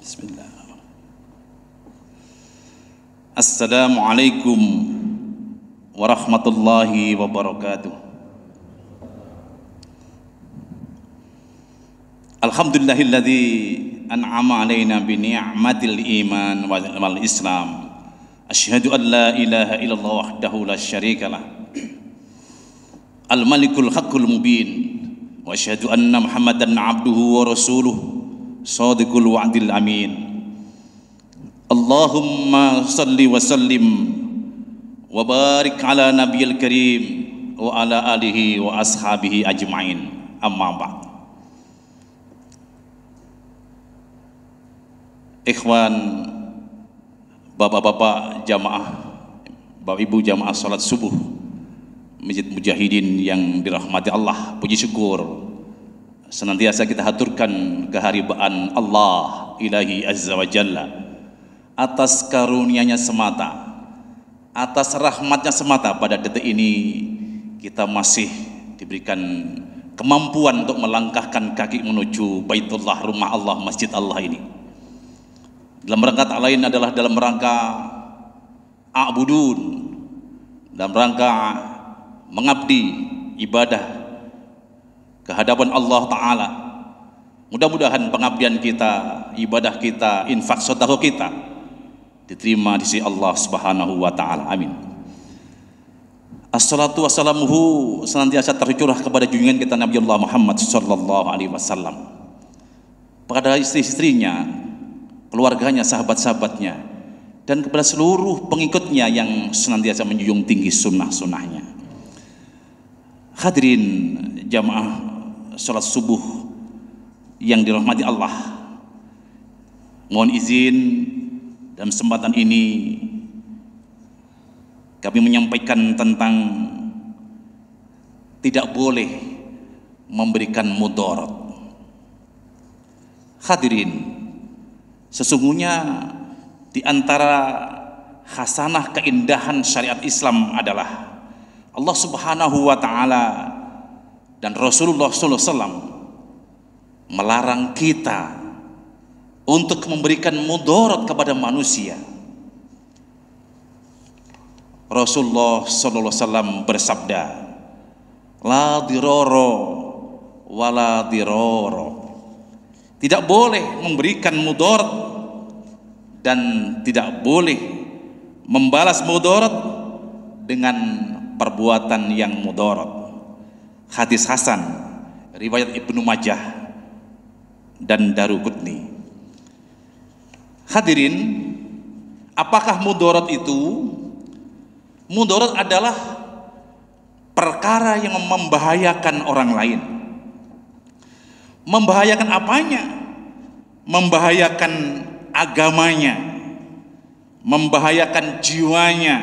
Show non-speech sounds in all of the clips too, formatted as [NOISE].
بسم الله السلام عليكم ورحمة الله وبركاته الحمد لله الذي أنعم علينا بنعمة الإيمان والإسلام أشهد أن لا إله إلا الله وحده لا شريك له الملك الحق المبين وأشهد أن محمدا عبده ورسوله Sadiqul wa'dil amin Allahumma salli wa sallim wa barik ala nabiyil karim wa ala alihi wa ashabihi ajma'in amma ba'd Ikhwan Bapak-bapak jamaah Bapak Ibu jamaah salat subuh Masjid Mujahidin yang dirahmati Allah puji syukur senantiasa kita haturkan keharibaan Allah ilahi azza wa jalla atas karuniaNya semata atas rahmatnya semata pada detik ini kita masih diberikan kemampuan untuk melangkahkan kaki menuju Baitullah rumah Allah Masjid Allah ini dalam rangka tak lain adalah dalam rangka a'budun dalam rangka mengabdi ibadah kehadapan Allah Ta'ala mudah-mudahan pengabdian kita ibadah kita infak sotahu kita diterima di sisi Allah Subhanahu wa taala. Amin. Assalatu wassalamuhu senantiasa tercurah kepada junjungan kita Nabi Allah Muhammad sallallahu alaihi wasallam. Kepada istri-istrinya, keluarganya, sahabat-sahabatnya, dan kepada seluruh pengikutnya yang senantiasa menjunjung tinggi sunnah-sunnahnya. Hadirin jamaah sholat subuh yang dirahmati Allah. Mohon izin dalam kesempatan ini kami menyampaikan tentang tidak boleh memberikan mudarat. Hadirin, sesungguhnya di antara hasanah keindahan syariat Islam adalah Allah Subhanahu wa taala dan Rasulullah SAW melarang kita untuk memberikan mudarat kepada manusia. Rasulullah SAW alaihi wasallam bersabda, "La diroro wala diroro." Tidak boleh memberikan mudarat dan tidak boleh membalas mudarat dengan perbuatan yang mudarat hadis Hasan, riwayat Ibnu Majah dan Daruqutni. Hadirin, apakah mudorot itu? Mudorot adalah perkara yang membahayakan orang lain. Membahayakan apanya? Membahayakan agamanya, membahayakan jiwanya,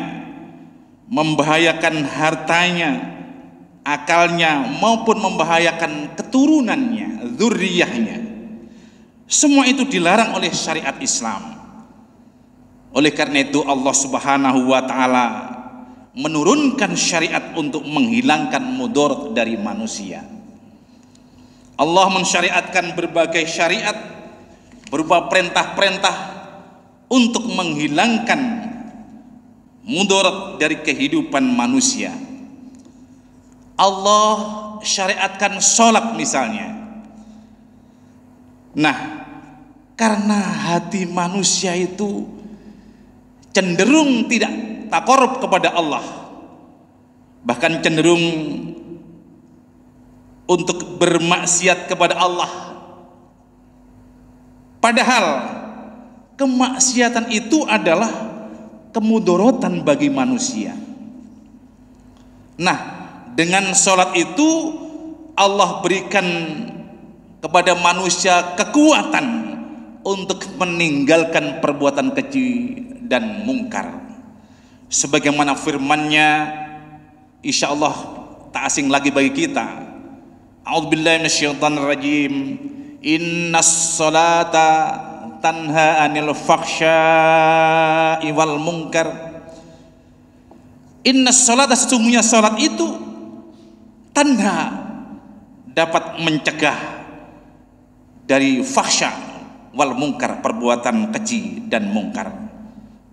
membahayakan hartanya, akalnya maupun membahayakan keturunannya, zuriyahnya. Semua itu dilarang oleh syariat Islam. Oleh karena itu Allah Subhanahu wa taala menurunkan syariat untuk menghilangkan mudarat dari manusia. Allah mensyariatkan berbagai syariat berupa perintah-perintah untuk menghilangkan mudarat dari kehidupan manusia Allah syariatkan sholat misalnya. Nah, karena hati manusia itu cenderung tidak takorup kepada Allah, bahkan cenderung untuk bermaksiat kepada Allah. Padahal kemaksiatan itu adalah kemudorotan bagi manusia. Nah, dengan sholat itu Allah berikan kepada manusia kekuatan untuk meninggalkan perbuatan keji dan mungkar sebagaimana firmannya insya Allah tak asing lagi bagi kita A'udzubillahi rajim Inna Sholata tanha anil Faksha wal mungkar Inna Sholata sesungguhnya sholat itu tanda dapat mencegah dari fahsya wal mungkar perbuatan keji dan mungkar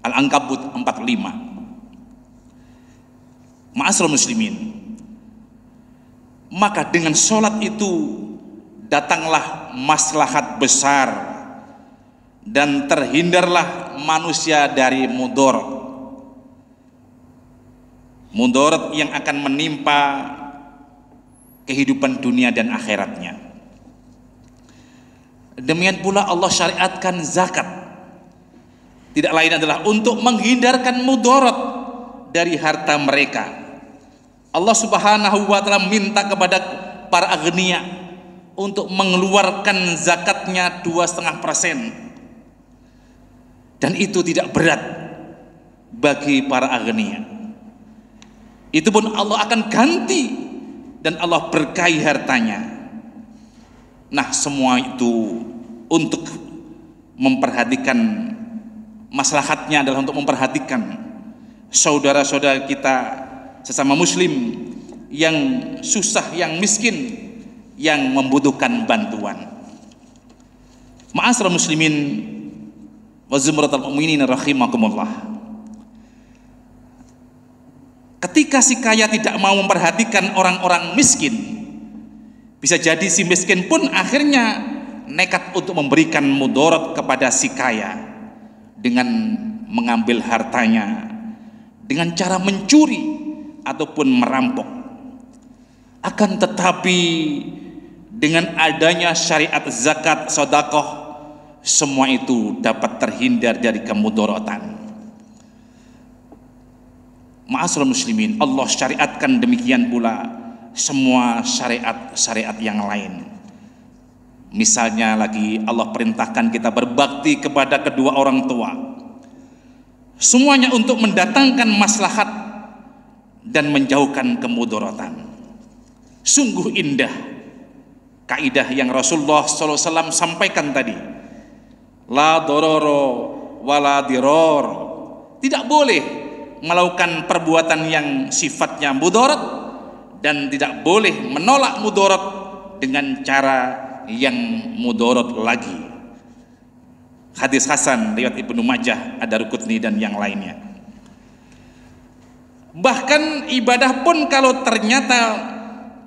al angkabut 45 Ma'asul muslimin maka dengan sholat itu datanglah maslahat besar dan terhindarlah manusia dari mudor mudor yang akan menimpa kehidupan dunia dan akhiratnya. Demikian pula Allah syariatkan zakat. Tidak lain adalah untuk menghindarkan mudarat dari harta mereka. Allah Subhanahu wa taala minta kepada para agnia untuk mengeluarkan zakatnya dua Dan itu tidak berat bagi para agnia. Itu pun Allah akan ganti dan Allah berkahi hartanya. Nah, semua itu untuk memperhatikan maslahatnya adalah untuk memperhatikan saudara-saudara kita sesama muslim yang susah, yang miskin, yang membutuhkan bantuan. Ma'asra muslimin wa zumratul mu'minin rahimakumullah. Ketika si kaya tidak mau memperhatikan orang-orang miskin, bisa jadi si miskin pun akhirnya nekat untuk memberikan mudorot kepada si kaya dengan mengambil hartanya, dengan cara mencuri ataupun merampok. Akan tetapi dengan adanya syariat zakat sodakoh, semua itu dapat terhindar dari kemudorotan. Ma'asal muslimin, Allah syariatkan demikian pula semua syariat-syariat yang lain. Misalnya lagi Allah perintahkan kita berbakti kepada kedua orang tua. Semuanya untuk mendatangkan maslahat dan menjauhkan kemudorotan. Sungguh indah kaidah yang Rasulullah SAW sampaikan tadi. La dororo wala diror. Tidak boleh melakukan perbuatan yang sifatnya mudorot dan tidak boleh menolak mudorot dengan cara yang mudorot lagi. Hadis Hasan riwayat Ibnu Majah ada rukutni dan yang lainnya. Bahkan ibadah pun kalau ternyata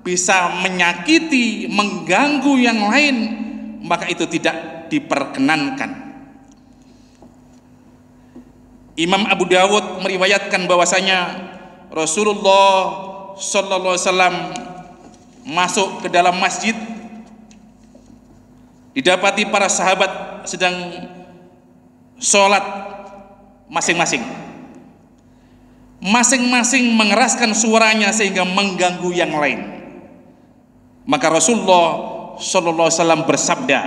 bisa menyakiti, mengganggu yang lain, maka itu tidak diperkenankan. Imam Abu Dawud meriwayatkan bahwasanya Rasulullah sallallahu alaihi wasallam masuk ke dalam masjid didapati para sahabat sedang sholat masing-masing masing-masing mengeraskan suaranya sehingga mengganggu yang lain maka Rasulullah sallallahu alaihi wasallam bersabda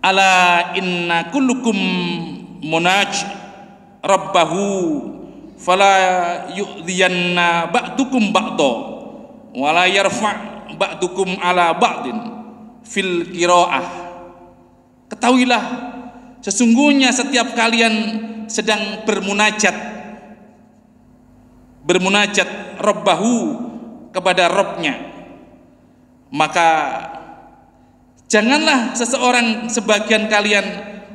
ala inna kullukum munaj rabbahu fala yu'dhiyanna ba'dukum ba'da wala yarfa' ba'dukum ala ba'din fil qira'ah ketahuilah sesungguhnya setiap kalian sedang bermunajat bermunajat rabbahu kepada robnya maka janganlah seseorang sebagian kalian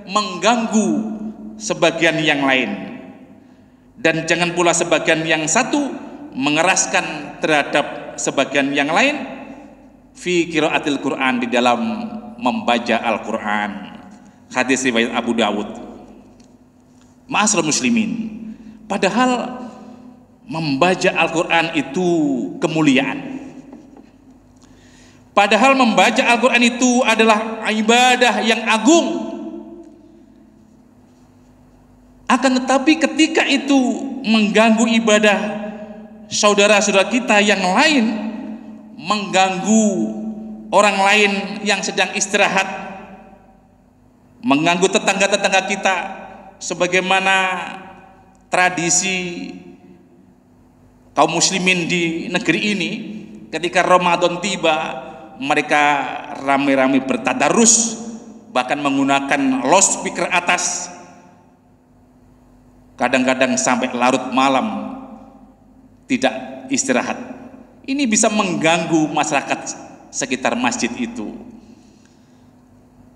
mengganggu sebagian yang lain dan jangan pula sebagian yang satu mengeraskan terhadap sebagian yang lain fi qiraatil Quran di dalam membaca Al-Quran hadis riwayat Abu Dawud ma'asal muslimin padahal membaca Al-Quran itu kemuliaan padahal membaca Al-Quran itu adalah ibadah yang agung akan tetapi ketika itu mengganggu ibadah saudara-saudara kita yang lain, mengganggu orang lain yang sedang istirahat, mengganggu tetangga-tetangga kita sebagaimana tradisi kaum muslimin di negeri ini ketika Ramadan tiba mereka rame-rame bertadarus bahkan menggunakan loudspeaker atas kadang-kadang sampai larut malam tidak istirahat. Ini bisa mengganggu masyarakat sekitar masjid itu.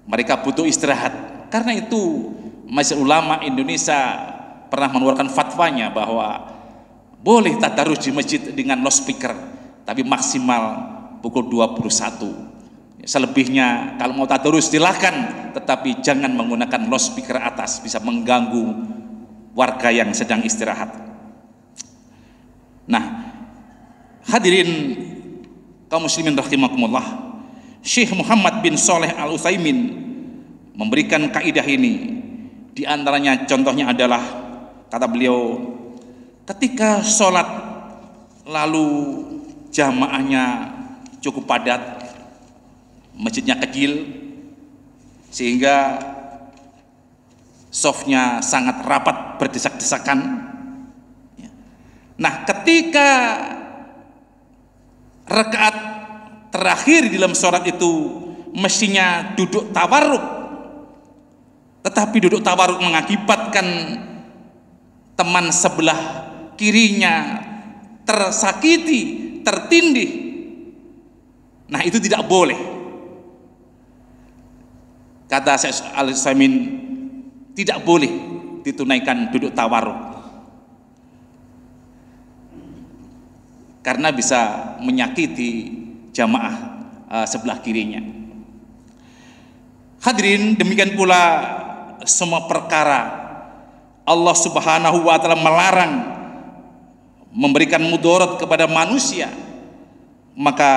Mereka butuh istirahat. Karena itu masuk Ulama Indonesia pernah mengeluarkan fatwanya bahwa boleh tadarus di masjid dengan speaker, tapi maksimal pukul 21. Selebihnya kalau mau tadarus silahkan tetapi jangan menggunakan speaker atas bisa mengganggu warga yang sedang istirahat. Nah, hadirin kaum muslimin rahimakumullah, Syekh Muhammad bin Soleh Al Utsaimin memberikan kaidah ini. Di antaranya contohnya adalah kata beliau, ketika sholat lalu jamaahnya cukup padat, masjidnya kecil, sehingga softnya sangat rapat berdesak-desakan. Ya. Nah, ketika rekaat terakhir di dalam sholat itu mestinya duduk tawaruk, tetapi duduk tawaruk mengakibatkan teman sebelah kirinya tersakiti, tertindih. Nah, itu tidak boleh. Kata Syekh Al-Samin, tidak boleh ditunaikan duduk tawar. Karena bisa menyakiti jamaah eh, sebelah kirinya. Hadirin, demikian pula semua perkara Allah Subhanahu wa taala melarang memberikan mudorot kepada manusia, maka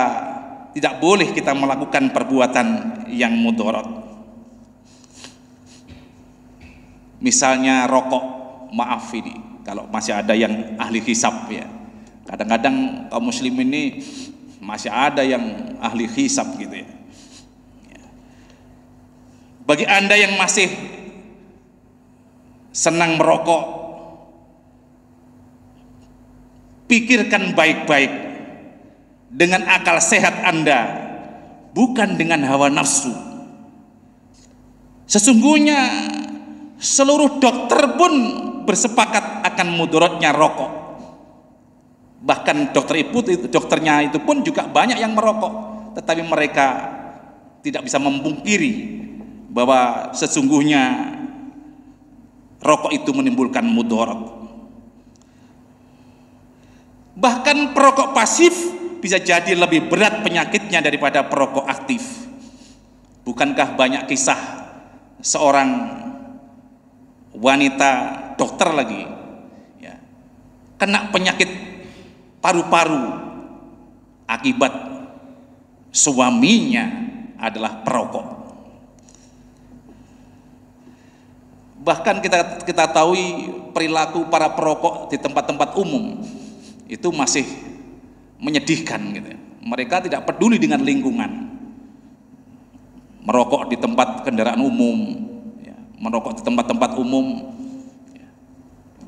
tidak boleh kita melakukan perbuatan yang mudorot. Misalnya rokok, maaf ini, kalau masih ada yang ahli hisap ya. Kadang-kadang kaum muslim ini masih ada yang ahli hisap gitu ya. Bagi Anda yang masih senang merokok, pikirkan baik-baik dengan akal sehat Anda, bukan dengan hawa nafsu. Sesungguhnya seluruh dokter pun bersepakat akan mudorotnya rokok. Bahkan dokter itu, dokternya itu pun juga banyak yang merokok. Tetapi mereka tidak bisa membungkiri bahwa sesungguhnya rokok itu menimbulkan mudorot. Bahkan perokok pasif bisa jadi lebih berat penyakitnya daripada perokok aktif. Bukankah banyak kisah seorang wanita dokter lagi ya, kena penyakit paru-paru akibat suaminya adalah perokok. Bahkan kita kita tahu perilaku para perokok di tempat-tempat umum itu masih menyedihkan gitu. Ya. Mereka tidak peduli dengan lingkungan. Merokok di tempat kendaraan umum, merokok di tempat-tempat umum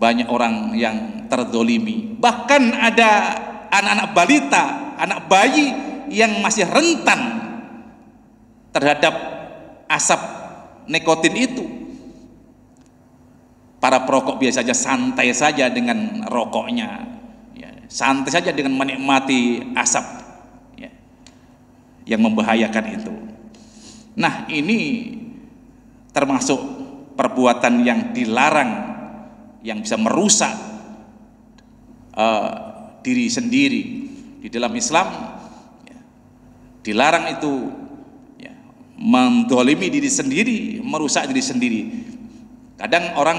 banyak orang yang terdolimi bahkan ada anak-anak balita anak bayi yang masih rentan terhadap asap nikotin itu para perokok biasanya santai saja dengan rokoknya ya, santai saja dengan menikmati asap ya, yang membahayakan itu nah ini termasuk perbuatan yang dilarang yang bisa merusak uh, diri sendiri di dalam Islam ya, dilarang itu ya, mendolimi diri sendiri merusak diri sendiri kadang orang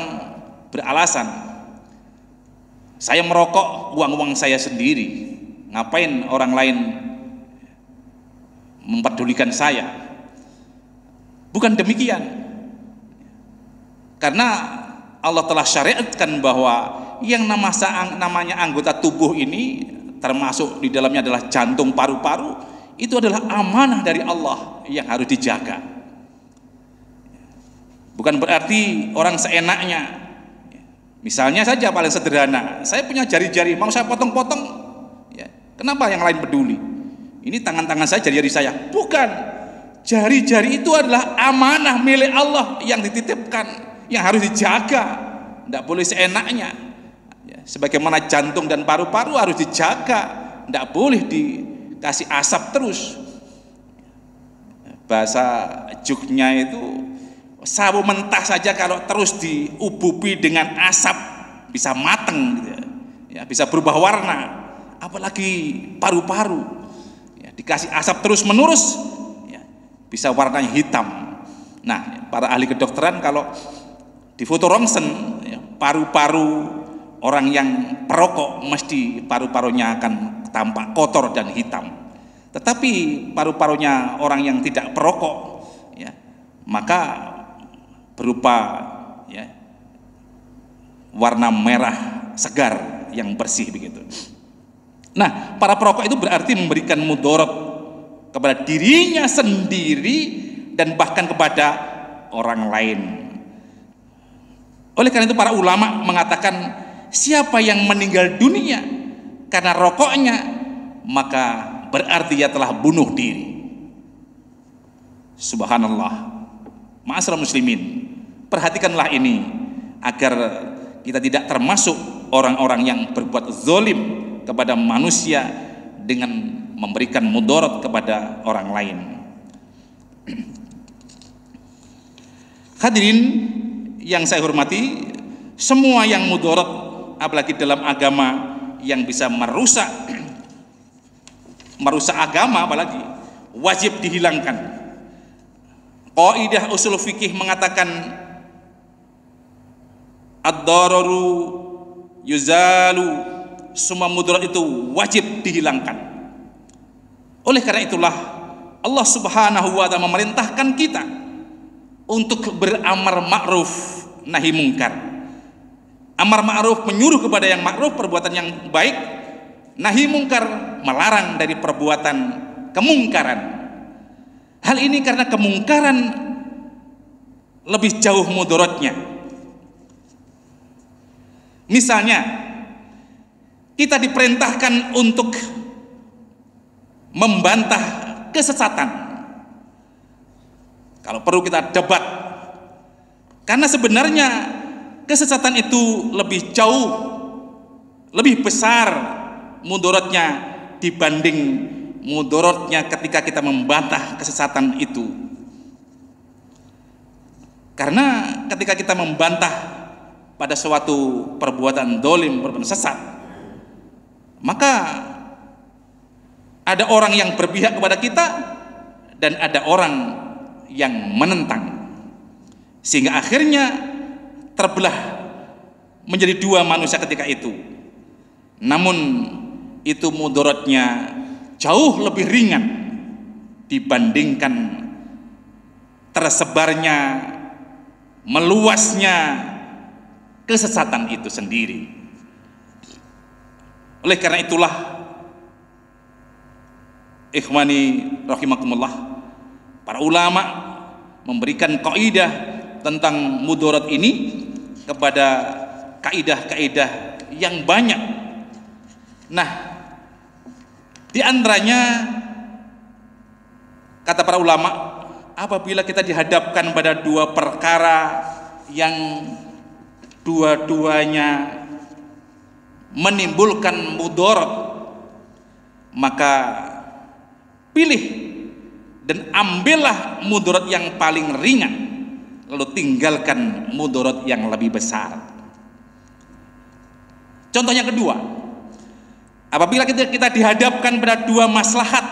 beralasan saya merokok uang-uang saya sendiri ngapain orang lain mempedulikan saya bukan demikian karena Allah telah syariatkan bahwa yang nama namanya anggota tubuh ini termasuk di dalamnya adalah jantung paru-paru itu adalah amanah dari Allah yang harus dijaga. Bukan berarti orang seenaknya. Misalnya saja paling sederhana, saya punya jari-jari mau saya potong-potong, ya. kenapa yang lain peduli? Ini tangan-tangan saya jari-jari saya, bukan jari-jari itu adalah amanah milik Allah yang dititipkan yang harus dijaga tidak boleh seenaknya ya, sebagaimana jantung dan paru-paru harus dijaga tidak boleh dikasih asap terus bahasa juknya itu sawo mentah saja kalau terus diububi dengan asap bisa mateng gitu ya. ya bisa berubah warna apalagi paru-paru ya, dikasih asap terus menerus ya, bisa warnanya hitam nah para ahli kedokteran kalau di foto rongsen ya, paru-paru orang yang perokok mesti paru-parunya akan tampak kotor dan hitam. Tetapi paru-parunya orang yang tidak perokok, ya, maka berupa ya, warna merah segar yang bersih begitu. Nah, para perokok itu berarti memberikan mudorot kepada dirinya sendiri dan bahkan kepada orang lain. Oleh karena itu para ulama mengatakan siapa yang meninggal dunia karena rokoknya maka berarti ia telah bunuh diri. Subhanallah. masalah muslimin, perhatikanlah ini agar kita tidak termasuk orang-orang yang berbuat zolim kepada manusia dengan memberikan mudarat kepada orang lain. [CLEARS THROAT] Hadirin yang saya hormati, semua yang mudorot, apalagi dalam agama yang bisa merusak, [CLEARS THROAT] merusak agama apalagi, wajib dihilangkan. Qaidah usul fikih mengatakan ad-dararu yuzalu semua mudarat itu wajib dihilangkan. Oleh karena itulah Allah Subhanahu wa taala memerintahkan kita untuk beramar ma'ruf nahi mungkar. Amar ma'ruf menyuruh kepada yang ma'ruf perbuatan yang baik, nahi mungkar melarang dari perbuatan kemungkaran. Hal ini karena kemungkaran lebih jauh mudorotnya. Misalnya, kita diperintahkan untuk membantah kesesatan kalau perlu kita debat. Karena sebenarnya kesesatan itu lebih jauh, lebih besar mudorotnya dibanding mudorotnya ketika kita membantah kesesatan itu. Karena ketika kita membantah pada suatu perbuatan dolim, perbuatan sesat, maka ada orang yang berpihak kepada kita dan ada orang yang menentang sehingga akhirnya terbelah menjadi dua manusia ketika itu namun itu mudorotnya jauh lebih ringan dibandingkan tersebarnya meluasnya kesesatan itu sendiri oleh karena itulah ikhwani rahimakumullah Para ulama memberikan kaidah tentang mudorot ini kepada kaidah-kaidah yang banyak. Nah, di antaranya kata para ulama, apabila kita dihadapkan pada dua perkara yang dua-duanya menimbulkan mudorot, maka pilih dan ambillah mudorot yang paling ringan lalu tinggalkan mudorot yang lebih besar contoh yang kedua apabila kita, kita dihadapkan pada dua maslahat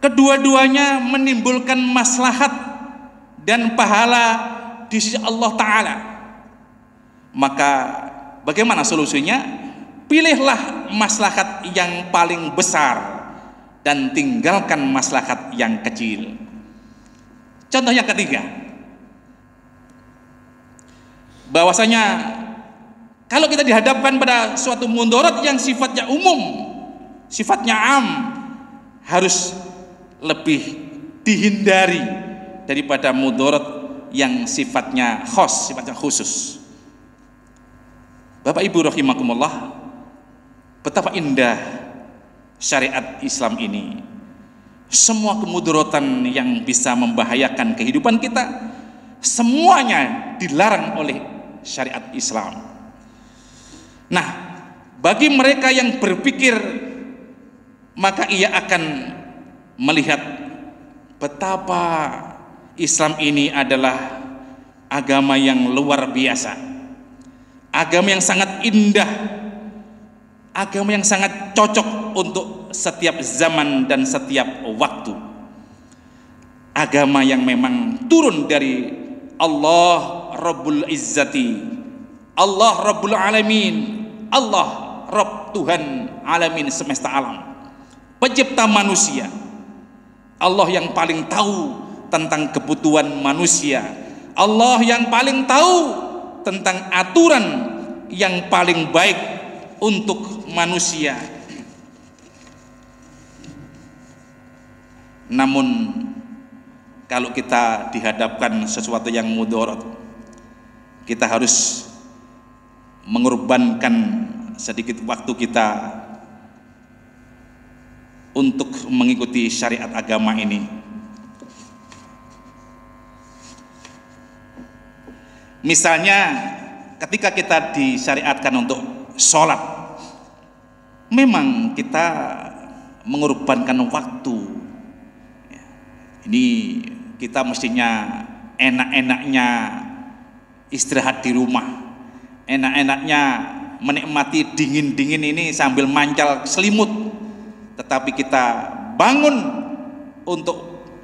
kedua-duanya menimbulkan maslahat dan pahala di sisi Allah Ta'ala maka bagaimana solusinya pilihlah maslahat yang paling besar dan tinggalkan maslahat yang kecil. Contoh yang ketiga, bahwasanya kalau kita dihadapkan pada suatu mundorot yang sifatnya umum, sifatnya am, harus lebih dihindari daripada mudorot yang sifatnya khos, sifatnya khusus. Bapak Ibu rahimakumullah, betapa indah syariat Islam ini semua kemudaratan yang bisa membahayakan kehidupan kita semuanya dilarang oleh syariat Islam nah bagi mereka yang berpikir maka ia akan melihat betapa Islam ini adalah agama yang luar biasa agama yang sangat indah agama yang sangat cocok untuk setiap zaman dan setiap waktu agama yang memang turun dari Allah Rabbul Izzati Allah Rabbul Alamin Allah Rabb Tuhan Alamin semesta alam pencipta manusia Allah yang paling tahu tentang kebutuhan manusia Allah yang paling tahu tentang aturan yang paling baik untuk manusia. Namun kalau kita dihadapkan sesuatu yang mudorot, kita harus mengorbankan sedikit waktu kita untuk mengikuti syariat agama ini. Misalnya ketika kita disyariatkan untuk sholat. Memang kita mengorbankan waktu. Ya, ini kita mestinya enak-enaknya istirahat di rumah. Enak-enaknya menikmati dingin-dingin ini sambil mancal selimut. Tetapi kita bangun untuk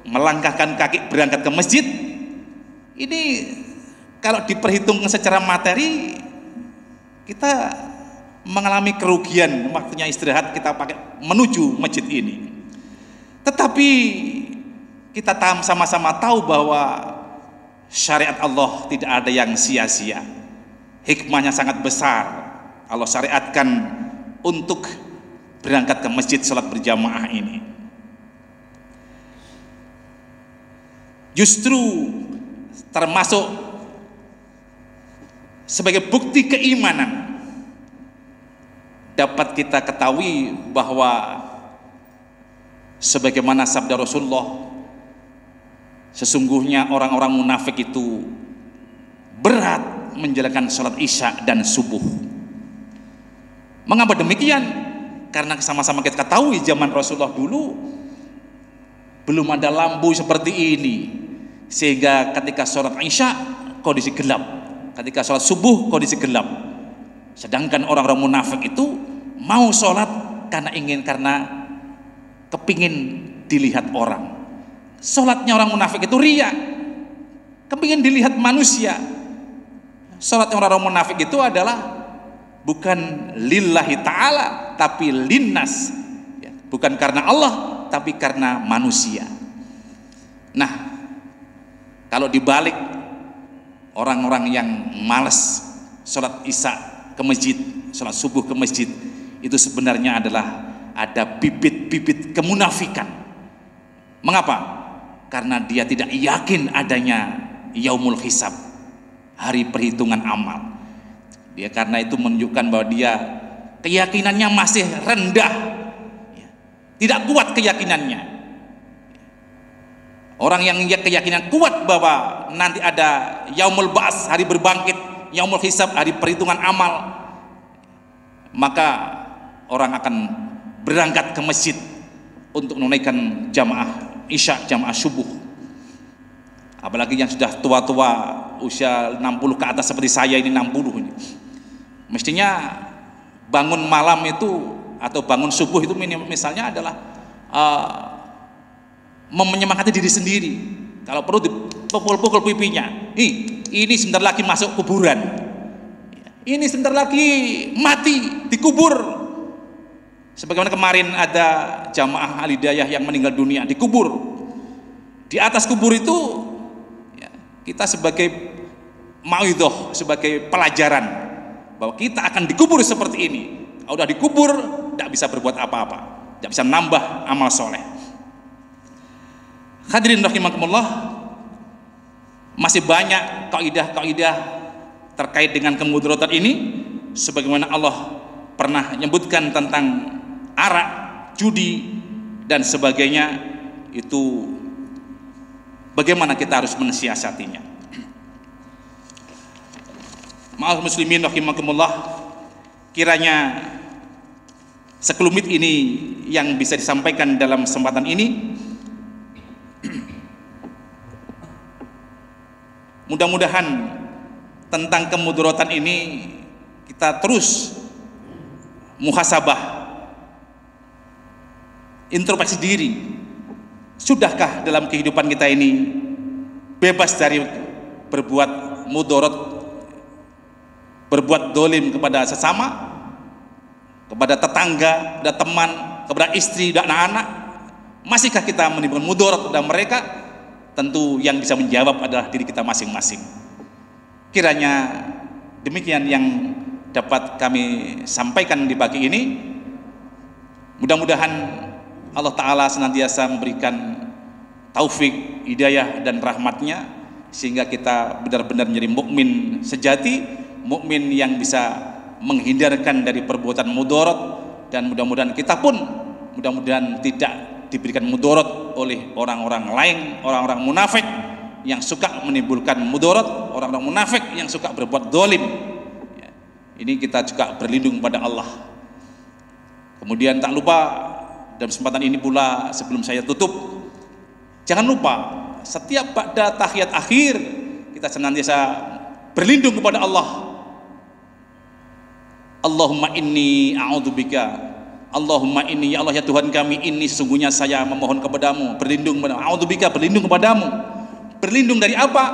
melangkahkan kaki berangkat ke masjid. Ini kalau diperhitungkan secara materi kita mengalami kerugian waktunya istirahat kita pakai menuju masjid ini. Tetapi kita sama-sama tahu bahwa syariat Allah tidak ada yang sia-sia. Hikmahnya sangat besar. Allah syariatkan untuk berangkat ke masjid sholat berjamaah ini. Justru termasuk sebagai bukti keimanan dapat kita ketahui bahwa sebagaimana sabda Rasulullah sesungguhnya orang-orang munafik itu berat menjalankan sholat isya dan subuh mengapa demikian? karena sama-sama kita ketahui zaman Rasulullah dulu belum ada lampu seperti ini sehingga ketika sholat isya kondisi gelap ketika sholat subuh kondisi gelap Sedangkan orang-orang munafik itu mau sholat karena ingin karena kepingin dilihat orang. Sholatnya orang munafik itu ria, kepingin dilihat manusia. Sholatnya orang-orang munafik itu adalah bukan lillahi ta'ala tapi linnas ya, bukan karena Allah tapi karena manusia nah kalau dibalik orang-orang yang males sholat isya ke masjid, sholat subuh ke masjid, itu sebenarnya adalah ada bibit-bibit kemunafikan. Mengapa? Karena dia tidak yakin adanya yaumul hisab, hari perhitungan amal. Dia karena itu menunjukkan bahwa dia keyakinannya masih rendah. Ya. Tidak kuat keyakinannya. Orang yang keyakinan kuat bahwa nanti ada yaumul ba'as, hari berbangkit, yaumul hisab hari perhitungan amal maka orang akan berangkat ke masjid untuk menunaikan jamaah isya jamaah subuh apalagi yang sudah tua-tua usia 60 ke atas seperti saya ini 60 ini mestinya bangun malam itu atau bangun subuh itu misalnya adalah uh, menyemangati diri sendiri kalau perlu dipukul-pukul pipinya. Ih, ini sebentar lagi masuk kuburan. Ini sebentar lagi mati dikubur. Sebagaimana kemarin ada jamaah alidayah yang meninggal dunia dikubur. Di atas kubur itu ya, kita sebagai ma'idoh, sebagai pelajaran bahwa kita akan dikubur seperti ini. Kalau sudah dikubur, tidak bisa berbuat apa-apa, tidak bisa nambah amal soleh. Hadirin rahimakumullah, masih banyak kaidah-kaidah terkait dengan kemudaratan ini sebagaimana Allah pernah menyebutkan tentang arak, judi dan sebagainya itu bagaimana kita harus mensiasatinya. Maaf muslimin rahimakumullah, kiranya sekelumit ini yang bisa disampaikan dalam kesempatan ini Mudah-mudahan tentang kemudorotan ini kita terus muhasabah introspeksi diri sudahkah dalam kehidupan kita ini bebas dari berbuat mudorot berbuat dolim kepada sesama kepada tetangga, kepada teman kepada istri, dan anak-anak masihkah kita menimbulkan mudorot kepada mereka Tentu yang bisa menjawab adalah diri kita masing-masing. Kiranya demikian yang dapat kami sampaikan di pagi ini. Mudah-mudahan Allah Ta'ala senantiasa memberikan taufik, hidayah, dan rahmatnya sehingga kita benar-benar menjadi mukmin sejati, mukmin yang bisa menghindarkan dari perbuatan mudorot dan mudah-mudahan kita pun mudah-mudahan tidak diberikan mudorot oleh orang-orang lain, orang-orang munafik yang suka menimbulkan mudorot, orang-orang munafik yang suka berbuat dolim. Ya, ini kita juga berlindung pada Allah. Kemudian tak lupa dalam kesempatan ini pula sebelum saya tutup, jangan lupa setiap pada tahiyat akhir kita senantiasa berlindung kepada Allah. Allahumma inni a'udzubika Allahumma ini ya Allah ya Tuhan kami ini sesungguhnya saya memohon kepadamu berlindung kepada Allah berlindung kepadamu berlindung dari apa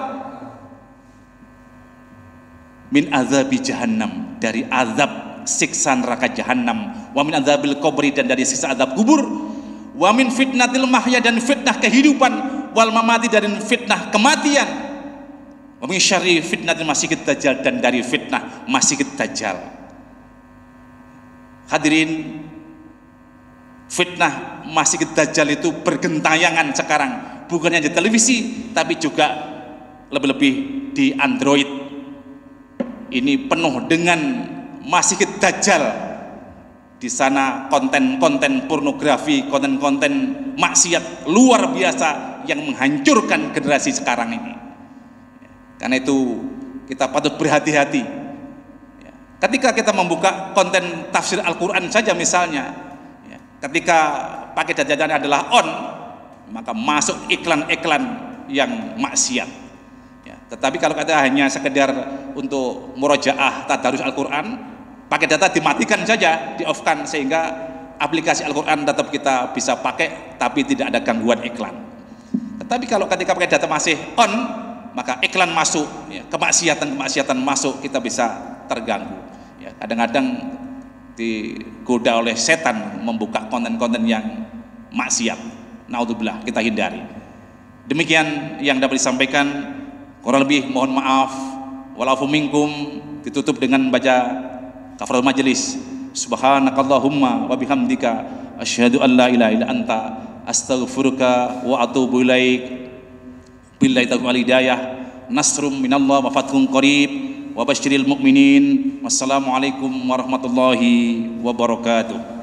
min azabi jahannam dari azab siksa neraka jahannam wa min azabil qabri dan dari siksa azab kubur wa min fitnatil mahya dan fitnah kehidupan wal mamati dari fitnah kematian wa min syarri fitnatil masih dajjal dan dari fitnah masih dajjal hadirin Fitnah masih Dajjal itu bergentayangan sekarang, bukan hanya di televisi, tapi juga lebih-lebih di Android. Ini penuh dengan masih Dajjal. Di sana konten-konten pornografi, konten-konten maksiat luar biasa yang menghancurkan generasi sekarang ini. Karena itu kita patut berhati-hati Ketika kita membuka konten tafsir Al-Quran saja misalnya, ketika paket jajanan adalah on maka masuk iklan-iklan yang maksiat ya, tetapi kalau kata hanya sekedar untuk murojaah tadarus Al-Quran paket data dimatikan saja di off kan sehingga aplikasi Al-Quran tetap kita bisa pakai tapi tidak ada gangguan iklan tetapi kalau ketika paket data masih on maka iklan masuk ya, kemaksiatan kemaksiatan masuk kita bisa terganggu ya, kadang -kadang digoda oleh setan membuka konten-konten yang maksiat. Naudzubillah, kita hindari. Demikian yang dapat disampaikan. Kurang lebih mohon maaf. Walafu minkum ditutup dengan baca kafarat majelis. Subhanakallahumma wa bihamdika asyhadu an la ilaha illa anta astaghfiruka wa atubu ilaik. Billahi taufiq wal hidayah. Nasrum minallah wa fathun qarib wa basyiril mu'minin. Wassalamualaikum warahmatullahi wabarakatuh.